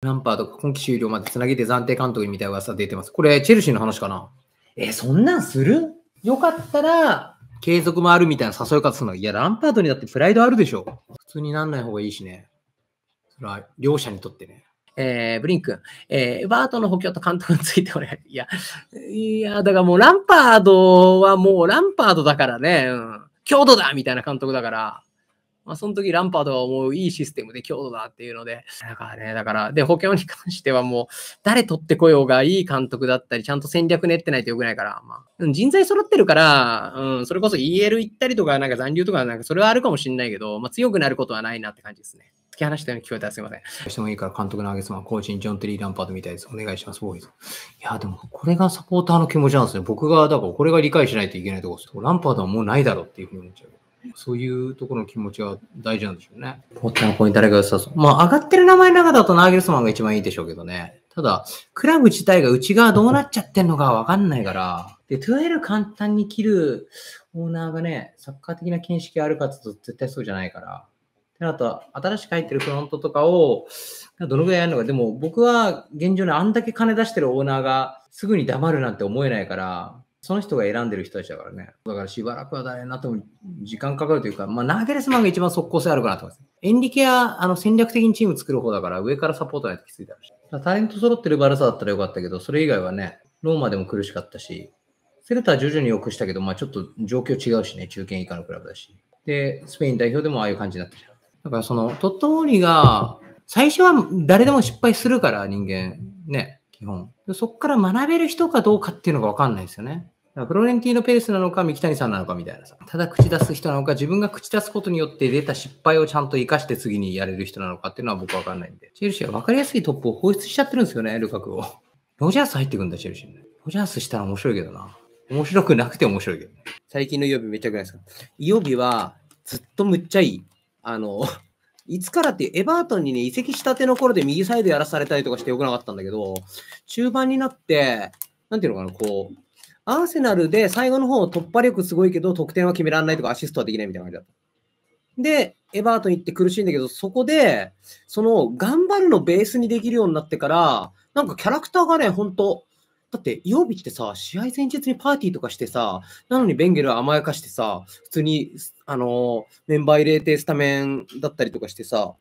ランパード今季終了までつなげて暫定監督みたいな噂出てます。これ、チェルシーの話かなえ、そんなんするよかったら、継続もあるみたいな誘い方するの。いや、ランパードにだってプライドあるでしょ。普通になんない方がいいしね。それは、両者にとってね。えー、ブリン君、えー、バートの補強と監督についてお願い。いや、いや、だからもうランパードはもうランパードだからね、うん、強度だみたいな監督だから、まあ、その時ランパードは思ういいシステムで強度だっていうので、だからね、だから、で、補強に関してはもう、誰取ってこようがいい監督だったり、ちゃんと戦略練ってないとよくないから、まあ、人材揃ってるから、うん、それこそ EL 行ったりとか、なんか残留とか、なんかそれはあるかもしれないけど、まあ、強くなることはないなって感じですね。突き放したように聞こえたらすいません。してもいいから監督のアゲスマン、コーチにジョン・テリー・ランパードみたいです。お願いします、ボーイズ。いや、でもこれがサポーターの気持ちなんですね。僕が、だからこれが理解しないといけないところです。ランパードはもうないだろうっていうふうに思っちゃう。そういうところの気持ちは大事なんでしょうね。ポッターのポイント誰が良さそう。まあ、上がってる名前の中だとナーギルスマンが一番いいでしょうけどね。ただ、クラブ自体が内側どうなっちゃってんのかわかんないから。で、エル簡単に切るオーナーがね、サッカー的な見識あるかと絶対そうじゃないから。で、あと、新しく入ってるフロントとかを、どのぐらいやるのか。でも、僕は現状ね、あんだけ金出してるオーナーがすぐに黙るなんて思えないから、その人が選んでる人たちだからね。だからしばらくは誰になっても時間かかるというか、まあ、ナーゲレスマンが一番速攻性あるかなと思います。エンリケはあの戦略的にチーム作る方だから、上からサポートないときついだろうし。タレント揃ってるバルサだったらよかったけど、それ以外はね、ローマでも苦しかったし、セルタは徐々に良くしたけど、まあ、ちょっと状況違うしね、中堅以下のクラブだし。で、スペイン代表でもああいう感じになってる。だからその、トットモーリが、最初は誰でも失敗するから、人間。ね、基本。そこから学べる人かどうかっていうのが分かんないですよね。フロレンティーノ・ペレスなのか、三木谷さんなのかみたいなさ、ただ口出す人なのか、自分が口出すことによって出た失敗をちゃんと生かして次にやれる人なのかっていうのは僕わかんないんで。チェルシーは分かりやすいトップを放出しちゃってるんですよね、ルカクを。ロジャース入ってくんだ、チェルシー、ね。ロジャースしたら面白いけどな。面白くなくて面白いけど。最近の曜日めっちゃくないですか。曜日はずっとむっちゃいい。あの、いつからっていう、エバートンにね、移籍したての頃で右サイドやらされたりとかしてよくなかったんだけど、中盤になって、なんていうのかな、こう、アーセナルで最後の方、突破力すごいけど、得点は決められないとか、アシストはできないみたいな感じだった。で、エバートン行って苦しいんだけど、そこで、その、頑張るのベースにできるようになってから、なんかキャラクターがね、本当だって、曜日ってさ、試合前日にパーティーとかしてさ、なのにベンゲルは甘やかしてさ、普通に、あのメンバー入れてスタメンだったりとかしてさ、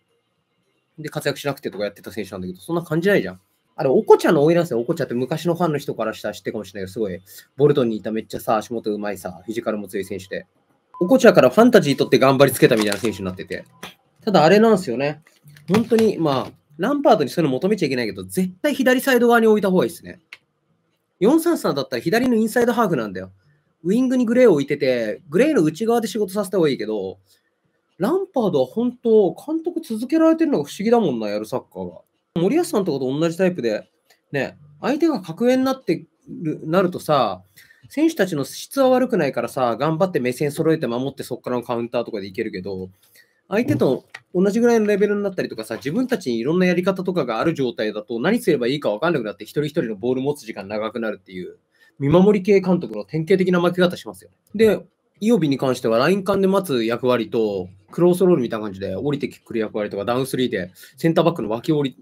で、活躍しなくてとかやってた選手なんだけど、そんな感じないじゃん。あれ、おこちゃんの多いなんですよ。おこちゃって昔のファンの人からしたら知ってかもしれないけど、すごい、ボルトンにいためっちゃさ、足元うまいさ、フィジカルも強い選手で。おこちゃからファンタジー取って頑張りつけたみたいな選手になってて。ただ、あれなんですよね。本当に、まあ、ランパードにそういうの求めちゃいけないけど、絶対左サイド側に置いた方がいいですね。433だったら左のインサイドハーフなんだよ。ウィングにグレーを置いてて、グレーの内側で仕事させた方がいいけど、ランパードは本当、監督続けられてるのが不思議だもんな、やるサッカーが。森保さんとかと同じタイプで、ね、相手が格上になってるなるとさ、選手たちの質は悪くないからさ、頑張って目線揃えて守って、そこからのカウンターとかでいけるけど、相手と同じぐらいのレベルになったりとかさ、自分たちにいろんなやり方とかがある状態だと、何すればいいか分かんなくなって、一人一人のボール持つ時間長くなるっていう、見守り系監督の典型的な負け方しますよ。で、イオビに関しては、ライン間で待つ役割と、クロースロールみたいな感じで降りてくる役割とか、ダウンスリーでセンターバックの脇降り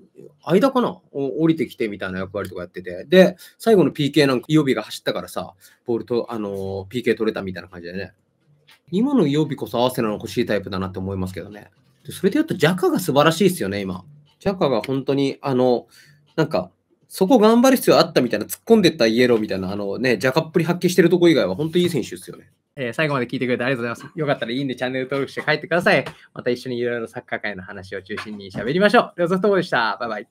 間かな降りてきてみたいな役割とかやってて。で、最後の PK なんか、イオビが走ったからさ、ボールと、あのー、PK 取れたみたいな感じでね。今のイオビこそアーセナの欲しいタイプだなって思いますけどね。でそれで言うと、ジャカが素晴らしいですよね、今。ジャカが本当に、あの、なんか、そこ頑張る必要あったみたいな、突っ込んでったイエローみたいな、あのね、ジャカっぷり発揮してるとこ以外は、本当にいい選手ですよね。えー、最後まで聞いてくれてありがとうございます。よかったらいいんでチャンネル登録して帰ってください。また一緒にいろいろサッカー界の話を中心に喋りましょう。では、ずっとでした。バイバイ。